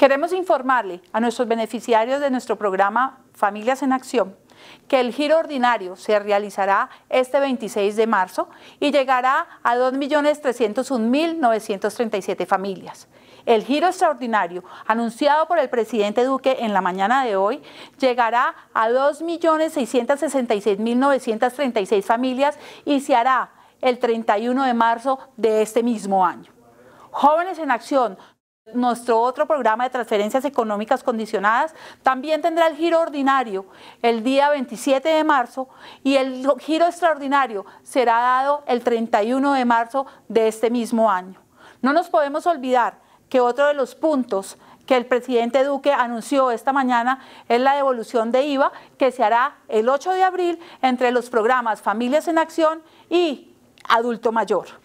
Queremos informarle a nuestros beneficiarios de nuestro programa Familias en Acción que el giro ordinario se realizará este 26 de marzo y llegará a 2.301.937 familias. El giro extraordinario anunciado por el presidente Duque en la mañana de hoy llegará a 2.666.936 familias y se hará el 31 de marzo de este mismo año. Jóvenes en Acción nuestro otro programa de transferencias económicas condicionadas también tendrá el giro ordinario el día 27 de marzo y el giro extraordinario será dado el 31 de marzo de este mismo año. No nos podemos olvidar que otro de los puntos que el presidente Duque anunció esta mañana es la devolución de IVA que se hará el 8 de abril entre los programas Familias en Acción y Adulto Mayor.